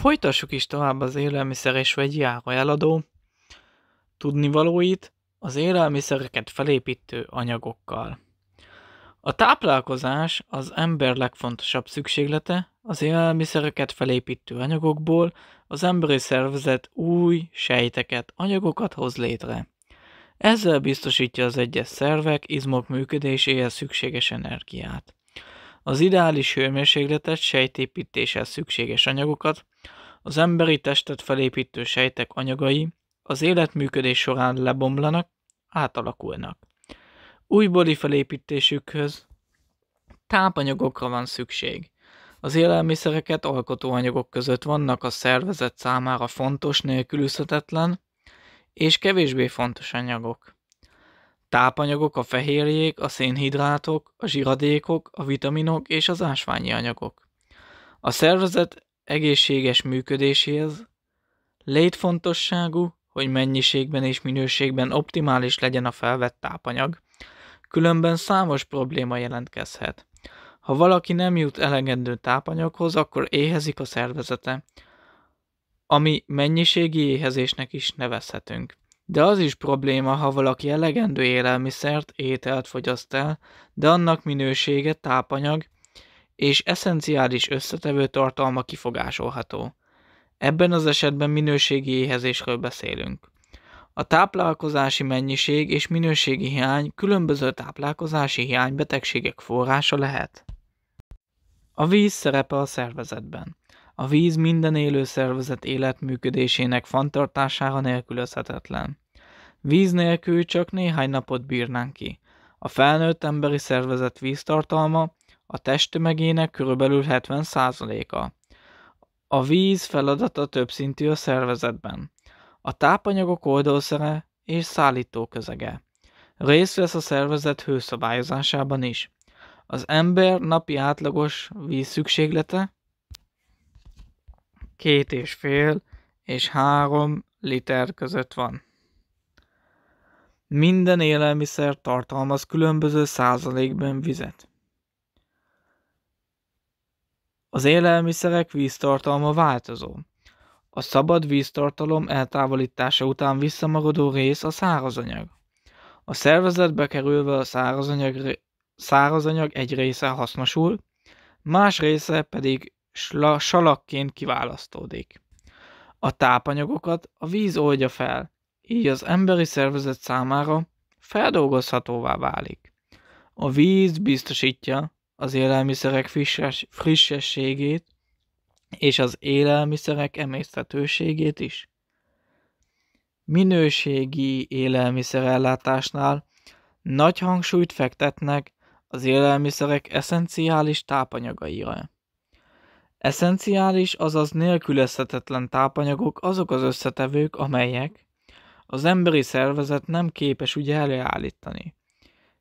Folytassuk is tovább az élelmiszer és vegyi ára eladó tudnivalóit az élelmiszereket felépítő anyagokkal. A táplálkozás az ember legfontosabb szükséglete, az élelmiszereket felépítő anyagokból az emberi szervezet új sejteket, anyagokat hoz létre. Ezzel biztosítja az egyes szervek, izmok működéséhez szükséges energiát. Az ideális hőmérsékletet sejtépítéshez szükséges anyagokat, az emberi testet felépítő sejtek anyagai az életműködés során lebomlanak, átalakulnak. Újbóli felépítésükhöz tápanyagokra van szükség. Az élelmiszereket alkotó anyagok között vannak a szervezet számára fontos, nélkülözhetetlen és kevésbé fontos anyagok. Tápanyagok a fehérjék, a szénhidrátok, a zsiradékok, a vitaminok és az ásványi anyagok. A szervezet egészséges működéséhez létfontosságú, hogy mennyiségben és minőségben optimális legyen a felvett tápanyag, különben számos probléma jelentkezhet. Ha valaki nem jut elegendő tápanyaghoz, akkor éhezik a szervezete, ami mennyiségi éhezésnek is nevezhetünk. De az is probléma, ha valaki elegendő élelmiszert, ételt fogyaszt el, de annak minősége, tápanyag és eszenciális összetevő tartalma kifogásolható. Ebben az esetben minőségi éhezésről beszélünk. A táplálkozási mennyiség és minőségi hiány különböző táplálkozási hiány betegségek forrása lehet. A víz szerepe a szervezetben. A víz minden élő szervezet életműködésének fantartására nélkülözhetetlen. Víz nélkül csak néhány napot bírnánk ki. A felnőtt emberi szervezet víztartalma a testtömegének körülbelül 70%-a. A víz feladata többszintű a szervezetben. A tápanyagok oldószere és szállító közege. Részt vesz a szervezet hőszabályozásában is. Az ember napi átlagos víz szükséglete két és fél és három liter között van. Minden élelmiszer tartalmaz különböző százalékban vizet. Az élelmiszerek víztartalma változó. A szabad víztartalom eltávolítása után visszamaradó rész a szárazanyag. A szervezetbe kerülve a szárazanyag, szárazanyag egy része hasznosul, más része pedig salakként kiválasztódik. A tápanyagokat a víz oldja fel, így az emberi szervezet számára feldolgozhatóvá válik. A víz biztosítja az élelmiszerek frissességét és az élelmiszerek emészthetőségét is. Minőségi élelmiszerellátásnál nagy hangsúlyt fektetnek az élelmiszerek eszenciális tápanyagaira. Eszenciális, azaz nélkülözhetetlen tápanyagok azok az összetevők, amelyek az emberi szervezet nem képes ugye előállítani.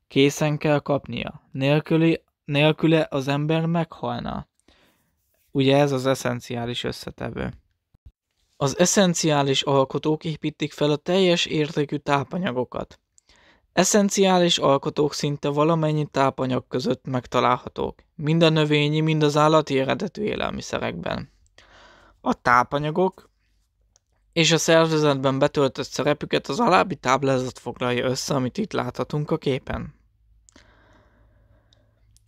Készen kell kapnia, Nélküli, nélküle az ember meghalna. Ugye ez az eszenciális összetevő. Az eszenciális alkotók építik fel a teljes értékű tápanyagokat. Eszenciális alkotók szinte valamennyi tápanyag között megtalálhatók, mind a növényi, mind az állati eredetű élelmiszerekben. A tápanyagok és a szervezetben betöltött szerepüket az alábbi táblázat foglalja össze, amit itt láthatunk a képen.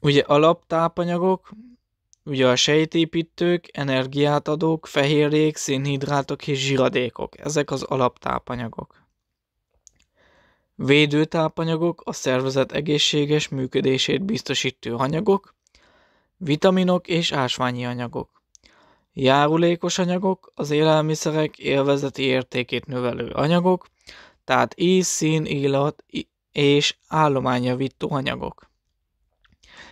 Ugye alaptápanyagok, ugye a sejtépítők, energiát adók, fehérjék, szénhidrátok és zsiradékok, ezek az alaptápanyagok védőtápanyagok a szervezet egészséges működését biztosító anyagok, vitaminok és ásványi anyagok, járulékos anyagok, az élelmiszerek élvezeti értékét növelő anyagok, tehát íz, szín, illat és állományjavító anyagok.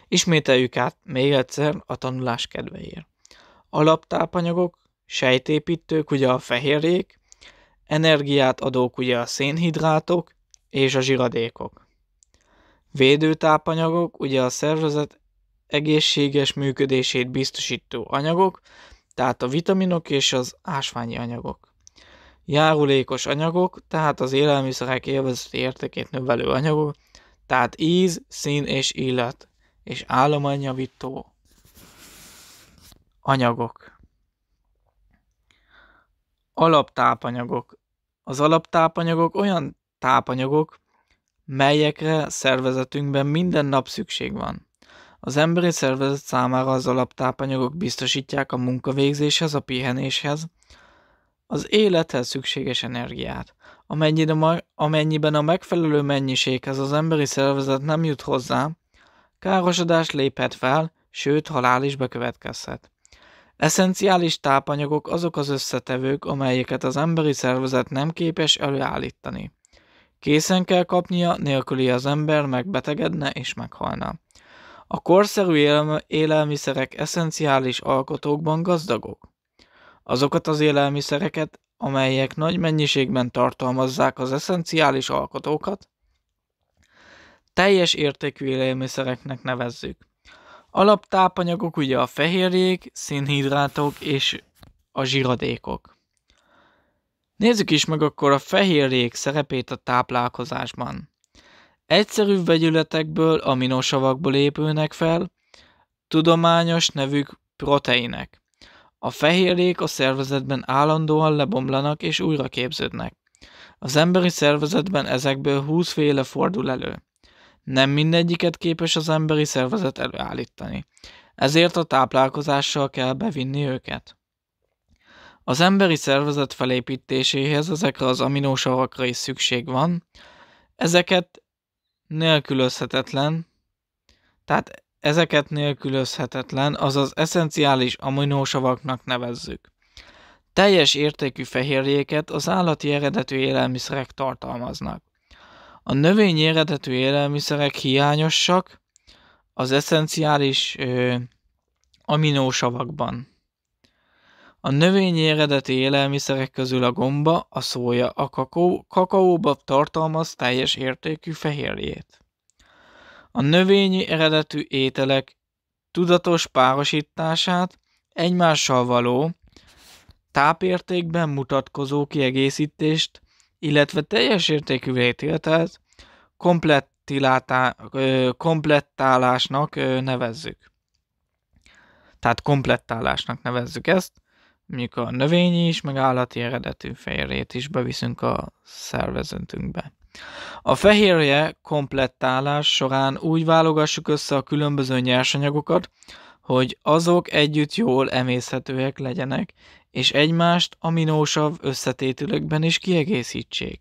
Ismételjük át még egyszer a tanulás kedvéért. Alaptápanyagok, sejtépítők ugye a fehérjék, energiát adók ugye a szénhidrátok, és a zsiradékok. Védőtápanyagok, ugye a szervezet egészséges működését biztosító anyagok, tehát a vitaminok és az ásványi anyagok. Járulékos anyagok, tehát az élelmiszerek élvezeti értékét növelő anyagok, tehát íz, szín és illat, és állományjavító anyagok. Alaptápanyagok. Az alaptápanyagok olyan tápanyagok, melyekre szervezetünkben minden nap szükség van. Az emberi szervezet számára az alaptápanyagok biztosítják a munkavégzéshez, a pihenéshez, az élethez szükséges energiát, amennyiben a megfelelő mennyiséghez az emberi szervezet nem jut hozzá, károsodás léphet fel, sőt halál is bekövetkezhet. Eszenciális tápanyagok azok az összetevők, amelyeket az emberi szervezet nem képes előállítani. Készen kell kapnia, nélküli az ember megbetegedne és meghalna. A korszerű élelmiszerek eszenciális alkotókban gazdagok. Azokat az élelmiszereket, amelyek nagy mennyiségben tartalmazzák az eszenciális alkotókat, teljes értékű élelmiszereknek nevezzük. Alaptápanyagok ugye a fehérjék, szénhidrátok és a zsiradékok. Nézzük is meg akkor a fehérjék szerepét a táplálkozásban. Egyszerű vegyületekből, aminosavakból épülnek fel, tudományos nevük proteinek. A fehérjék a szervezetben állandóan lebomlanak és újra képződnek. Az emberi szervezetben ezekből 20 féle fordul elő. Nem mindegyiket képes az emberi szervezet előállítani, ezért a táplálkozással kell bevinni őket. Az emberi szervezet felépítéséhez ezekre az aminósavakra is szükség van. Ezeket nélkülözhetetlen, tehát ezeket nélkülözhetetlen, azaz eszenciális aminósavaknak nevezzük. Teljes értékű fehérjéket az állati eredetű élelmiszerek tartalmaznak. A növényi eredetű élelmiszerek hiányosak az eszenciális ö, aminósavakban. A növényi eredeti élelmiszerek közül a gomba, a szója, a kakó, kakaóba tartalmaz teljes értékű fehérjét. A növényi eredetű ételek tudatos párosítását egymással való, tápértékben mutatkozó kiegészítést, illetve teljes értékű vétételt komplettálásnak nevezzük. Tehát komplettálásnak nevezzük ezt mondjuk a növényi is, meg állati eredetű fehérjét is beviszünk a szervezetünkbe. A fehérje komplettálás során úgy válogassuk össze a különböző nyersanyagokat, hogy azok együtt jól emészhetőek legyenek, és egymást aminósabb összetételekben is kiegészítsék.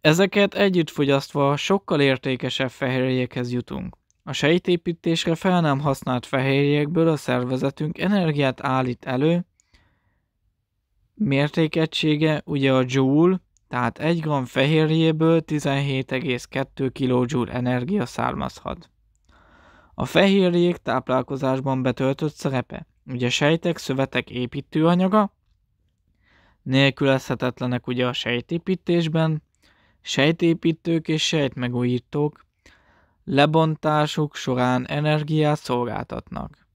Ezeket együtt fogyasztva sokkal értékesebb fehérjékhez jutunk. A sejtépítésre fel nem használt fehérjékből a szervezetünk energiát állít elő, mértékegysége ugye a joule, tehát 1 g fehérjéből 17,2 kJ energia származhat. A fehérjék táplálkozásban betöltött szerepe, ugye sejtek, szövetek építőanyaga, nélkülözhetetlenek ugye a sejtépítésben, sejtépítők és sejtmegújítók, lebontásuk során energiát szolgáltatnak.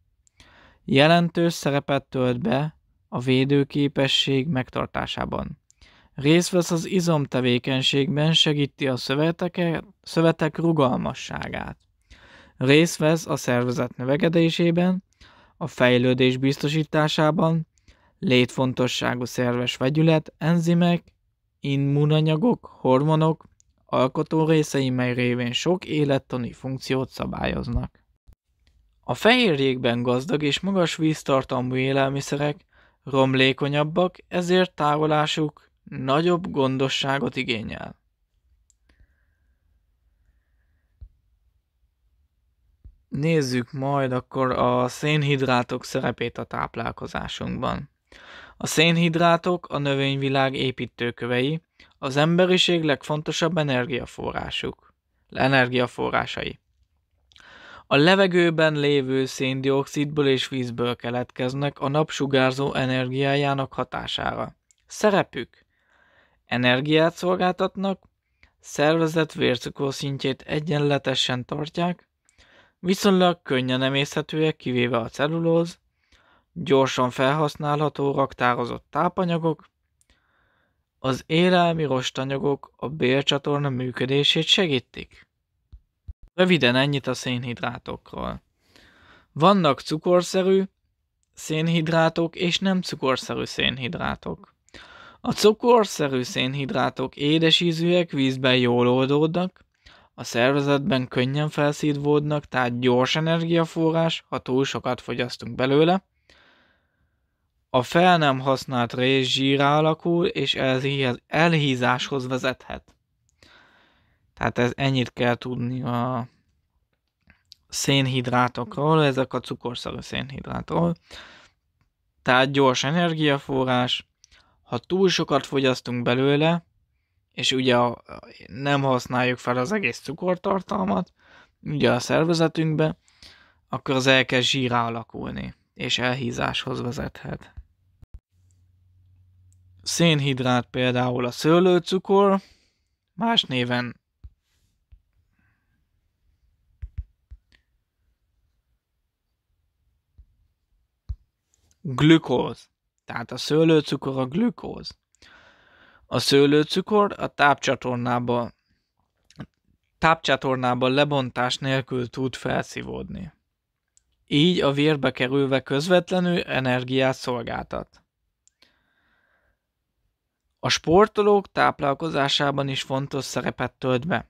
Jelentős szerepet tölt be a védőképesség megtartásában. Részt vesz az izomtevékenységben, segíti a szövetek, szövetek rugalmasságát. Részt vesz a szervezet növekedésében, a fejlődés biztosításában, létfontosságú szerves vegyület, enzimek, immunanyagok, hormonok, alkotó részei, mely révén sok élettani funkciót szabályoznak. A fehérjékben gazdag és magas víztartalmú élelmiszerek romlékonyabbak, ezért tárolásuk nagyobb gondosságot igényel. Nézzük majd akkor a szénhidrátok szerepét a táplálkozásunkban. A szénhidrátok a növényvilág építőkövei, az emberiség legfontosabb energiaforrásuk, energiaforrásai. A levegőben lévő széndiokszidból és vízből keletkeznek a napsugárzó energiájának hatására. Szerepük Energiát szolgáltatnak, szervezet vércukorszintjét egyenletesen tartják, viszonylag könnyen emészhetőek, kivéve a cellulóz, gyorsan felhasználható raktározott tápanyagok, az élelmi rostanyagok a bélcsatorna működését segítik. Röviden ennyit a szénhidrátokról. Vannak cukorszerű szénhidrátok és nem cukorszerű szénhidrátok. A cukorszerű szénhidrátok édesízűek vízben jól oldódnak, a szervezetben könnyen felszívódnak, tehát gyors energiaforrás, ha túl sokat fogyasztunk belőle. A fel nem használt rész zsírá alakul, és elhízáshoz vezethet. Tehát ez, ennyit kell tudni a szénhidrátokról, ezek a cukorszagú szénhidrátról. Tehát gyors energiaforrás, ha túl sokat fogyasztunk belőle, és ugye nem használjuk fel az egész cukortartalmat, ugye a szervezetünkbe, akkor az elkezd zsírá alakulni, és elhízáshoz vezethet. Szénhidrát például a szőlőcukor, más néven glükóz. Tehát a szőlőcukor a glükóz. A szőlőcukor a tápcsatornába tápcsatornába lebontás nélkül tud felszívódni. Így a vérbe kerülve közvetlenül energiát szolgáltat. A sportolók táplálkozásában is fontos szerepet tölt be.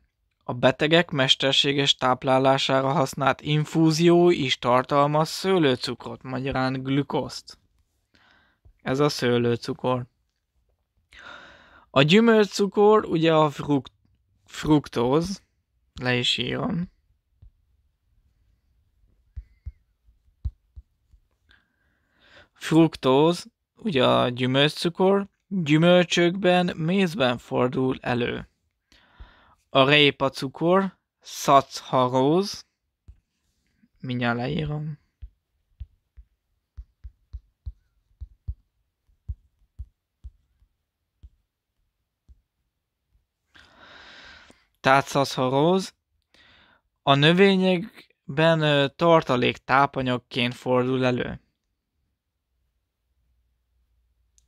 A betegek mesterséges táplálására használt infúzió is tartalmaz szőlőcukrot, magyarán glükoszt. Ez a szőlőcukor. A gyümölcscukor ugye a frukt, fruktóz, le is írom. Fruktóz, ugye a gyümölcscukor, gyümölcsökben, mézben fordul elő a répa cukor, szac haróz, mindjárt leírom. Tehát szac haróz. A növényekben tartalék tápanyagként fordul elő.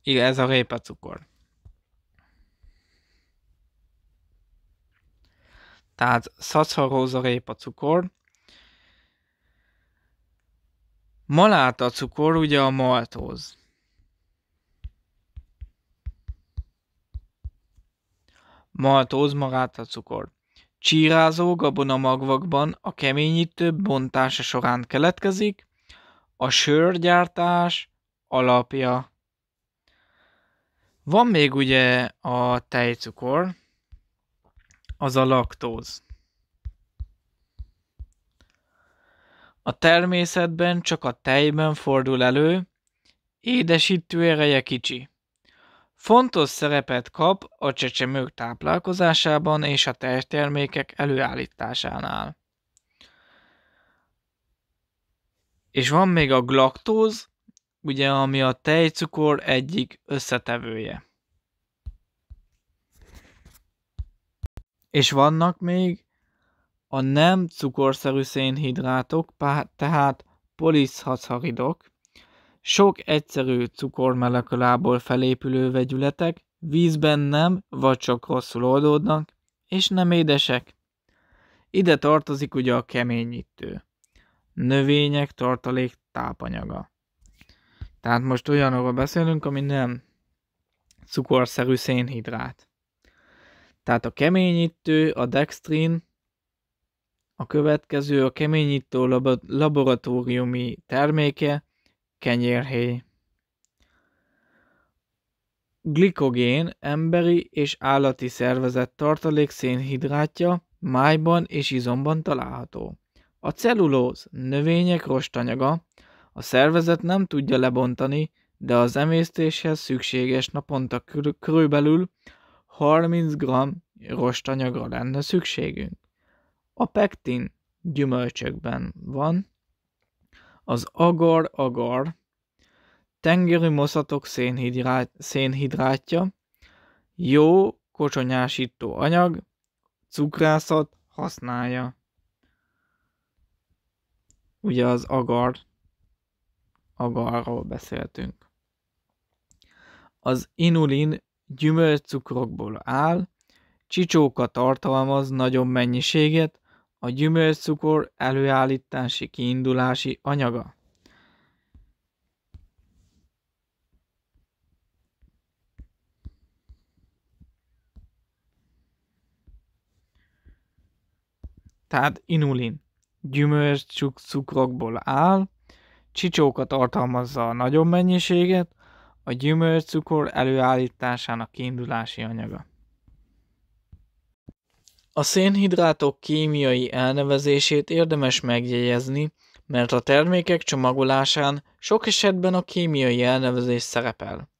Igen, ez a répa cukor. tehát szacaróza, répa, cukor. Maláta cukor ugye a maltóz. Maltóz, maláta cukor. Csírázó gabona magvakban a keményítő bontása során keletkezik, a sörgyártás alapja. Van még ugye a tejcukor, az a laktóz. A természetben csak a tejben fordul elő, édesítő ereje kicsi. Fontos szerepet kap a csecsemők táplálkozásában és a tejtermékek előállításánál. És van még a glaktóz, ugye ami a tejcukor egyik összetevője. És vannak még a nem cukorszerű szénhidrátok, tehát poliszhacharidok, sok egyszerű cukormolekulából felépülő vegyületek, vízben nem, vagy csak rosszul oldódnak, és nem édesek. Ide tartozik ugye a keményítő. Növények tartalék tápanyaga. Tehát most olyanokról beszélünk, ami nem cukorszerű szénhidrát. Tehát a keményítő, a dextrin, a következő a keményítő laboratóriumi terméke, kenyérhéj. Glikogén emberi és állati szervezet tartalék szénhidrátja májban és izomban található. A cellulóz növények rostanyaga, a szervezet nem tudja lebontani, de az emésztéshez szükséges naponta körülbelül 30 g rostanyagra lenne szükségünk. A pektin gyümölcsökben van, az agar-agar, tengeri moszatok szénhidrát, szénhidrátja, jó kocsonyásító anyag, cukrászat használja. Ugye az agar, agarról beszéltünk. Az inulin gyümölcscukrokból áll, csicsóka tartalmaz nagyobb mennyiséget, a gyümölcscukor előállítási kiindulási anyaga. Tehát inulin gyümölcscukrokból áll, csicsóka tartalmazza a nagyobb mennyiséget, a gyümölcscukor előállításának kiindulási anyaga. A szénhidrátok kémiai elnevezését érdemes megjegyezni, mert a termékek csomagolásán sok esetben a kémiai elnevezés szerepel.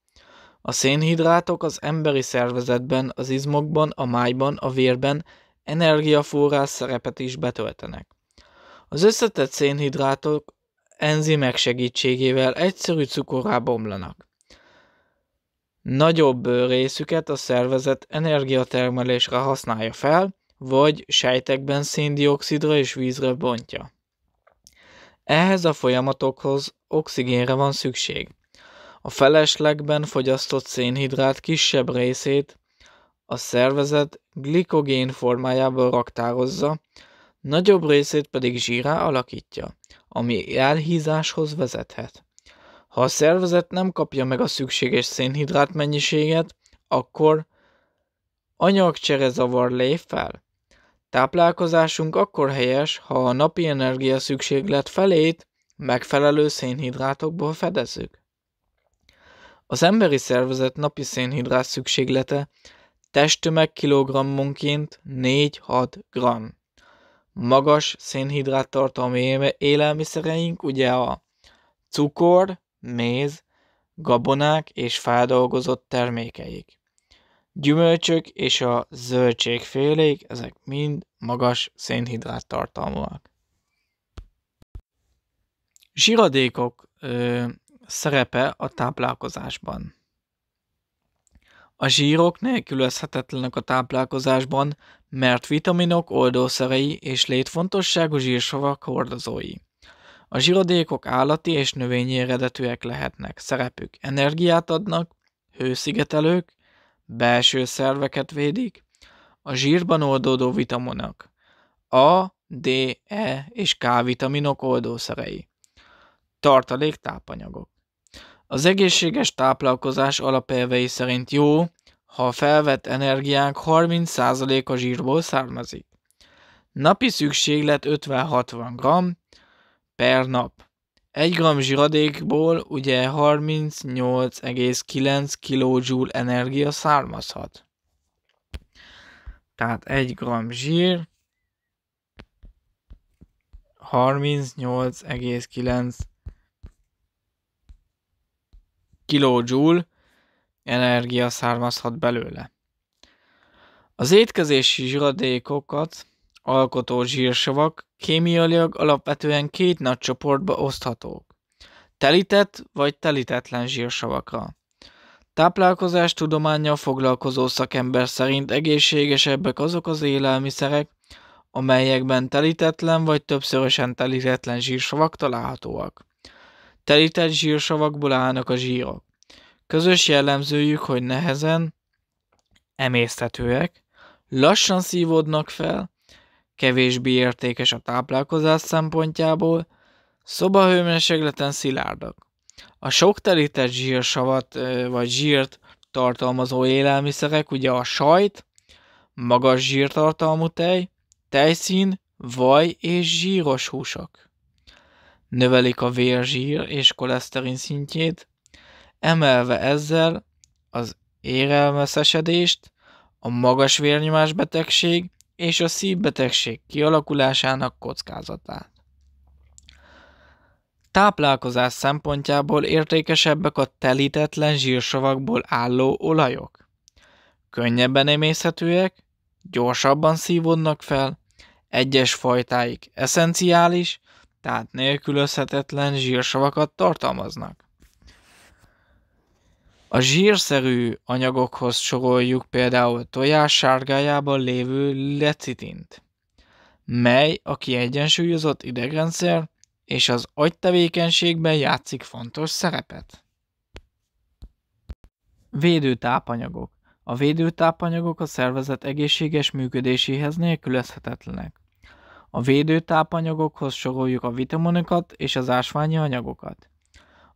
A szénhidrátok az emberi szervezetben, az izmokban, a májban, a vérben energiaforrás szerepet is betöltenek. Az összetett szénhidrátok enzimek segítségével egyszerű cukorrá bomlanak nagyobb részüket a szervezet energiatermelésre használja fel, vagy sejtekben széndiokszidra és vízre bontja. Ehhez a folyamatokhoz oxigénre van szükség. A feleslegben fogyasztott szénhidrát kisebb részét a szervezet glikogén formájában raktározza, nagyobb részét pedig zsírá alakítja, ami elhízáshoz vezethet. Ha a szervezet nem kapja meg a szükséges szénhidrát mennyiséget, akkor zavar lép fel. Táplálkozásunk akkor helyes, ha a napi energia szükséglet felét megfelelő szénhidrátokból fedezzük. Az emberi szervezet napi szénhidrát szükséglete testtömeg kilogrammonként 4-6 g. Magas szénhidrát tartalmi élelmiszereink ugye a cukor, méz, gabonák és feldolgozott termékeik. Gyümölcsök és a zöldségfélék, ezek mind magas szénhidrát tartalmúak. Zsiradékok ö, szerepe a táplálkozásban. A zsírok nélkülözhetetlenek a táplálkozásban, mert vitaminok oldószerei és létfontosságú zsírsavak hordozói. A zsirodékok állati és növényi eredetűek lehetnek, szerepük energiát adnak, hőszigetelők, belső szerveket védik, a zsírban oldódó vitaminok, A, D, E és K vitaminok oldószerei, tartalék tápanyagok. Az egészséges táplálkozás alapelvei szerint jó, ha a felvett energiánk 30% a zsírból származik. Napi szükséglet 50-60 g, per nap. Egy gram zsiradékból ugye 38,9 kJ energia származhat. Tehát egy gram zsír 38,9 kJ energia származhat belőle. Az étkezési zsiradékokat alkotó zsírsavak kémiailag alapvetően két nagy csoportba oszthatók. Telített vagy telítetlen zsírsavakra. Táplálkozás tudományjal foglalkozó szakember szerint egészségesebbek azok az élelmiszerek, amelyekben telítetlen vagy többszörösen telítetlen zsírsavak találhatóak. Telített zsírsavakból állnak a zsírok. Közös jellemzőjük, hogy nehezen emészthetőek, lassan szívódnak fel, kevésbé értékes a táplálkozás szempontjából, szobahőmérsékleten szilárdak. A sok telített zsírsavat vagy zsírt tartalmazó élelmiszerek ugye a sajt, magas zsírtartalmú tej, tejszín, vaj és zsíros húsok. Növelik a vérzsír és koleszterin szintjét, emelve ezzel az érelmeszesedést, a magas vérnyomás betegség és a szívbetegség kialakulásának kockázatát. Táplálkozás szempontjából értékesebbek a telítetlen zsírsavakból álló olajok. Könnyebben emészhetőek, gyorsabban szívódnak fel, egyes fajtáik eszenciális, tehát nélkülözhetetlen zsírsavakat tartalmaznak. A zsírszerű anyagokhoz soroljuk például tojás sárgájában lévő lecitint, mely a kiegyensúlyozott idegrendszer és az agytevékenységben játszik fontos szerepet. Védőtápanyagok A védőtápanyagok a szervezet egészséges működéséhez nélkülözhetetlenek. A védőtápanyagokhoz soroljuk a vitaminokat és az ásványi anyagokat.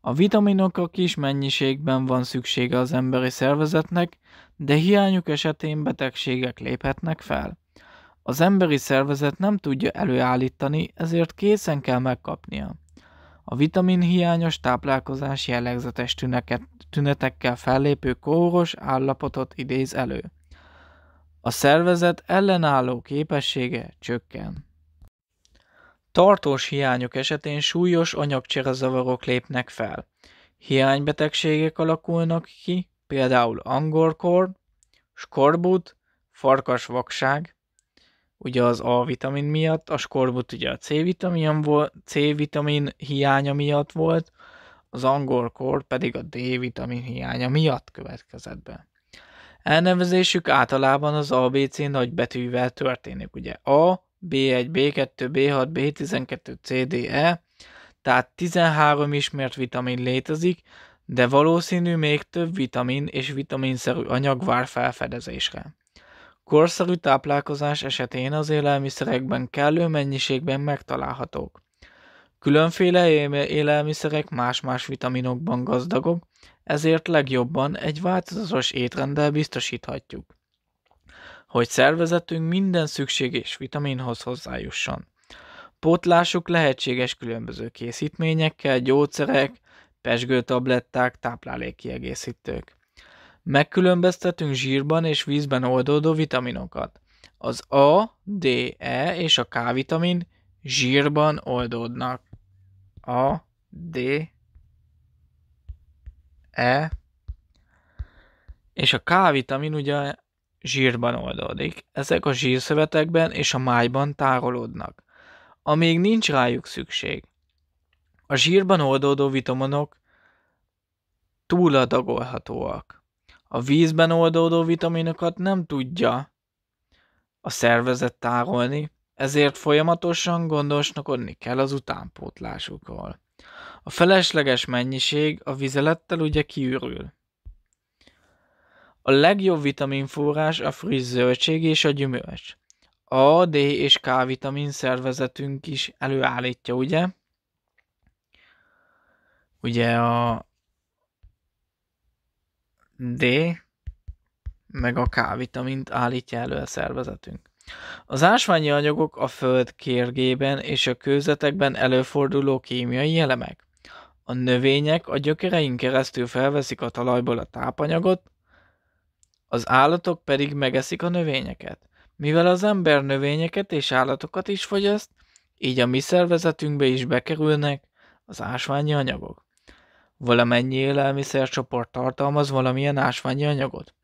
A vitaminokra kis mennyiségben van szüksége az emberi szervezetnek, de hiányuk esetén betegségek léphetnek fel. Az emberi szervezet nem tudja előállítani, ezért készen kell megkapnia. A vitamin hiányos táplálkozás jellegzetes tüneket, tünetekkel fellépő kóros állapotot idéz elő. A szervezet ellenálló képessége csökken. Tartós hiányok esetén súlyos anyagcserezavarok lépnek fel. Hiánybetegségek alakulnak ki, például angolkor, skorbut, farkasvakság, ugye az A-vitamin miatt, a skorbut ugye a C-vitamin, volt, C-vitamin hiánya miatt volt, az angorkor pedig a D-vitamin hiánya miatt következett be. Elnevezésük általában az ABC nagybetűvel történik, ugye A, B1, B2, B6, B12, CDE, tehát 13 ismert vitamin létezik, de valószínű még több vitamin és vitaminszerű anyag vár felfedezésre. Korszerű táplálkozás esetén az élelmiszerekben kellő mennyiségben megtalálhatók. Különféle élelmiszerek más-más vitaminokban gazdagok, ezért legjobban egy változatos étrenddel biztosíthatjuk hogy szervezetünk minden szükséges vitaminhoz hozzájusson. Pótlásuk lehetséges különböző készítményekkel, gyógyszerek, pesgőtabletták, táplálékkiegészítők. Megkülönböztetünk zsírban és vízben oldódó vitaminokat. Az A, D, E és a K-vitamin zsírban oldódnak. A, D, E és a K-vitamin ugye zsírban oldódik. Ezek a zsírszövetekben és a májban tárolódnak, amíg nincs rájuk szükség. A zsírban oldódó vitaminok túladagolhatóak. A vízben oldódó vitaminokat nem tudja a szervezet tárolni, ezért folyamatosan gondosnakodni kell az utánpótlásukról. A felesleges mennyiség a vizelettel ugye kiürül. A legjobb vitaminforrás a friss zöldség és a gyümölcs. A, D és K vitamin szervezetünk is előállítja, ugye? Ugye a D meg a K vitamint állítja elő a szervezetünk. Az ásványi anyagok a föld kérgében és a kőzetekben előforduló kémiai elemek. A növények a gyökereink keresztül felveszik a talajból a tápanyagot, az állatok pedig megeszik a növényeket. Mivel az ember növényeket és állatokat is fogyaszt, így a mi szervezetünkbe is bekerülnek az ásványi anyagok. Valamennyi élelmiszercsoport tartalmaz valamilyen ásványi anyagot.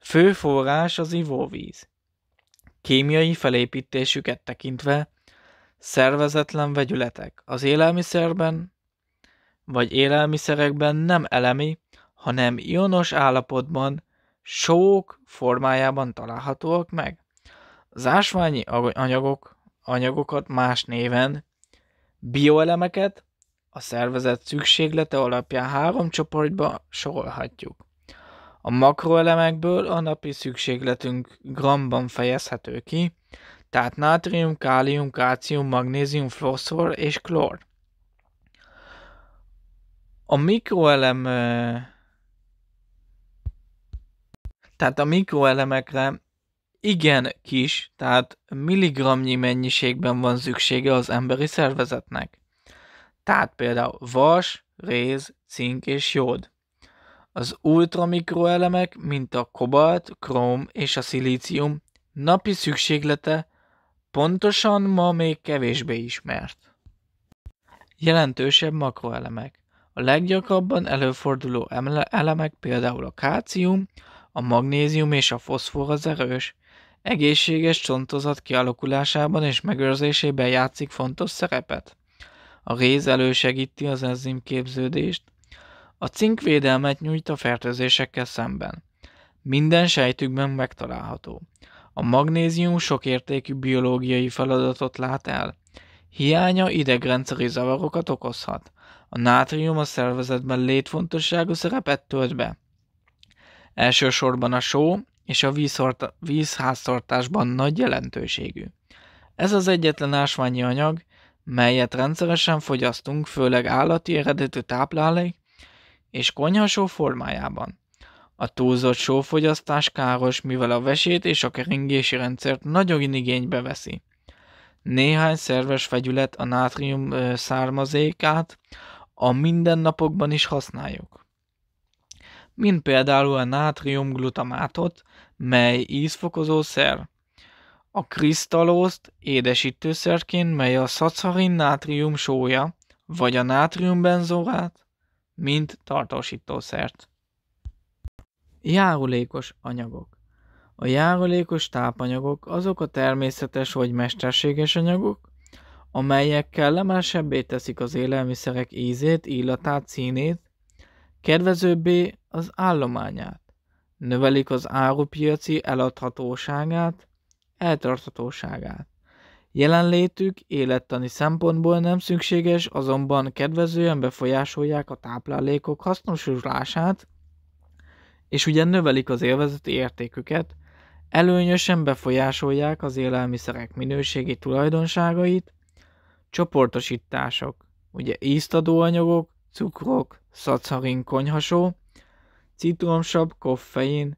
Fő forrás az ivóvíz. Kémiai felépítésüket tekintve szervezetlen vegyületek az élelmiszerben vagy élelmiszerekben nem elemi, hanem ionos állapotban sók formájában találhatóak meg. Az ásványi anyagok, anyagokat más néven bioelemeket a szervezet szükséglete alapján három csoportba sorolhatjuk. A makroelemekből a napi szükségletünk gramban fejezhető ki, tehát nátrium, kálium, kácium, magnézium, foszfor és klór. A mikroelem tehát a mikroelemekre igen kis, tehát milligramnyi mennyiségben van szüksége az emberi szervezetnek. Tehát például vas, réz, cink és jód. Az ultramikroelemek, mint a kobalt, króm és a szilícium napi szükséglete pontosan ma még kevésbé ismert. Jelentősebb makroelemek. A leggyakrabban előforduló elemek például a kálcium, a magnézium és a foszfor az erős. Egészséges csontozat kialakulásában és megőrzésében játszik fontos szerepet. A réz elősegíti az enzim képződést. A cink védelmet nyújt a fertőzésekkel szemben. Minden sejtükben megtalálható. A magnézium sok értékű biológiai feladatot lát el. Hiánya idegrendszeri zavarokat okozhat. A nátrium a szervezetben létfontosságú szerepet tölt be. Elsősorban a só és a vízháztartásban nagy jelentőségű. Ez az egyetlen ásványi anyag, melyet rendszeresen fogyasztunk, főleg állati eredetű táplálék és konyhasó formájában. A túlzott sófogyasztás káros, mivel a vesét és a keringési rendszert nagyon igénybe veszi. Néhány szerves fegyület a nátrium származékát a mindennapokban is használjuk mint például a nátriumglutamátot, mely ízfokozószer, a krisztalózt édesítőszerként, mely a szacharin nátrium sója, vagy a nátriumbenzorát, mint tartósítószert. Járulékos anyagok A járulékos tápanyagok azok a természetes vagy mesterséges anyagok, amelyekkel kellemesebbé teszik az élelmiszerek ízét, illatát, színét, kedvezőbbé az állományát, növelik az árupiaci eladhatóságát, eltarthatóságát. Jelenlétük élettani szempontból nem szükséges, azonban kedvezően befolyásolják a táplálékok hasznosulását, és ugye növelik az élvezeti értéküket, előnyösen befolyásolják az élelmiszerek minőségi tulajdonságait, csoportosítások, ugye íztadóanyagok, anyagok, cukrok, szacarin konyhasó, citromsav, koffein,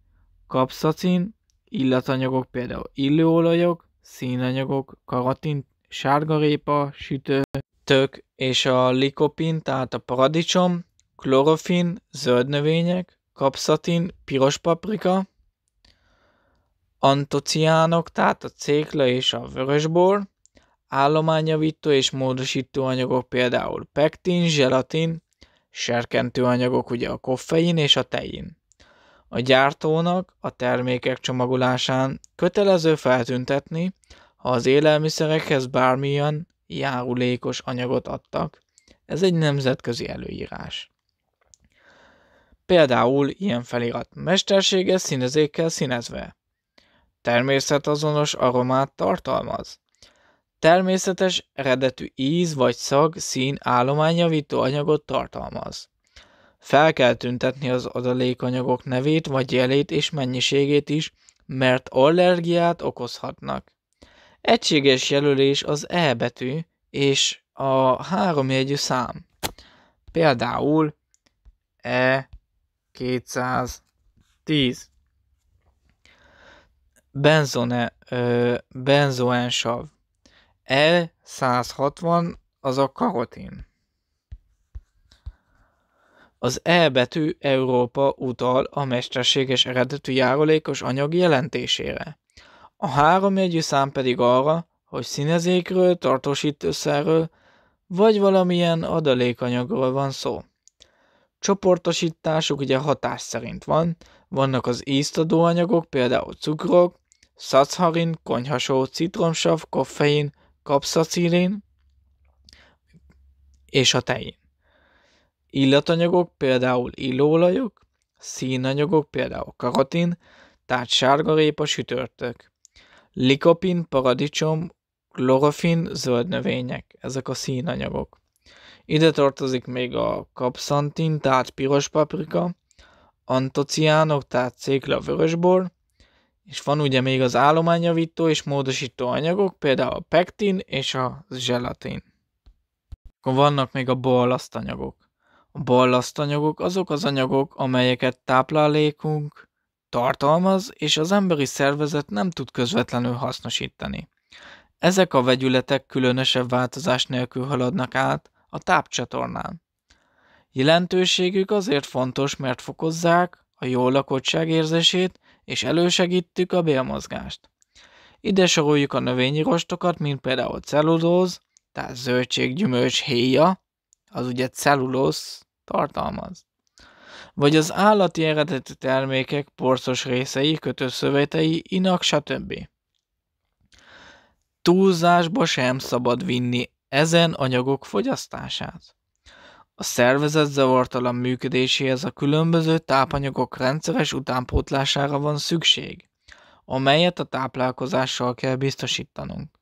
kapszacin, illatanyagok például illóolajok, színanyagok, karatin, sárgarépa, sütő, tök és a likopin, tehát a paradicsom, klorofin, zöld növények, kapszatin, piros paprika, antociánok, tehát a cékla és a vörösbor, állományjavító és módosító anyagok például pektin, zselatin, serkentő anyagok ugye a koffein és a tein. A gyártónak a termékek csomagolásán kötelező feltüntetni, ha az élelmiszerekhez bármilyen járulékos anyagot adtak. Ez egy nemzetközi előírás. Például ilyen felirat mesterséges színezékkel színezve. Természetazonos aromát tartalmaz. Természetes eredetű íz vagy szag, szín állományjavító anyagot tartalmaz. Fel kell tüntetni az adalékanyagok nevét vagy jelét és mennyiségét is, mert allergiát okozhatnak. Egységes jelölés az E betű és a háromjegyű szám. Például E 210. Benzone, ö, benzoensav. E160 az a karotin. Az E betű Európa utal a mesterséges eredetű járulékos anyag jelentésére. A jegyű szám pedig arra, hogy színezékről, tartósítőszerről vagy valamilyen adalékanyagról van szó. Csoportosításuk ugye hatás szerint van, vannak az íztadóanyagok, anyagok, például cukrok, szacharin, konyhasó, citromsav, koffein, kapsz a és a tején. Illatanyagok, például illóolajok, színanyagok, például karotin, tehát sárgarépa sütörtök. Likopin, paradicsom, klorofin, zöld növények, ezek a színanyagok. Ide tartozik még a kapszantin, tehát piros paprika, antociánok, tehát cékla, vörösbor, és van ugye még az állományjavító és módosító anyagok, például a pektin és a zselatin. Akkor vannak még a ballasztanyagok. A ballasztanyagok azok az anyagok, amelyeket táplálékunk tartalmaz, és az emberi szervezet nem tud közvetlenül hasznosítani. Ezek a vegyületek különösebb változás nélkül haladnak át a tápcsatornán. Jelentőségük azért fontos, mert fokozzák a jó lakottság érzését, és elősegítjük a bélmozgást. Ide soroljuk a növényi rostokat, mint például cellulóz, tehát zöldséggyümölcs héja, az ugye cellulóz tartalmaz. Vagy az állati eredetű termékek porcos részei, kötőszövetei, inak, stb. Túlzásba sem szabad vinni ezen anyagok fogyasztását. A szervezet zavartalan működéséhez a különböző tápanyagok rendszeres utánpótlására van szükség, amelyet a táplálkozással kell biztosítanunk.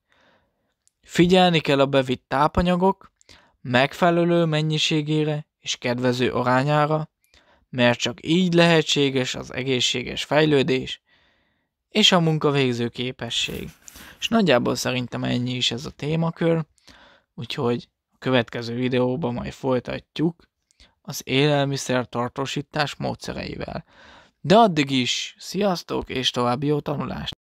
Figyelni kell a bevitt tápanyagok megfelelő mennyiségére és kedvező arányára, mert csak így lehetséges az egészséges fejlődés és a munkavégző képesség. És nagyjából szerintem ennyi is ez a témakör, úgyhogy következő videóban majd folytatjuk az élelmiszer tartósítás módszereivel. De addig is, sziasztok és további jó tanulást!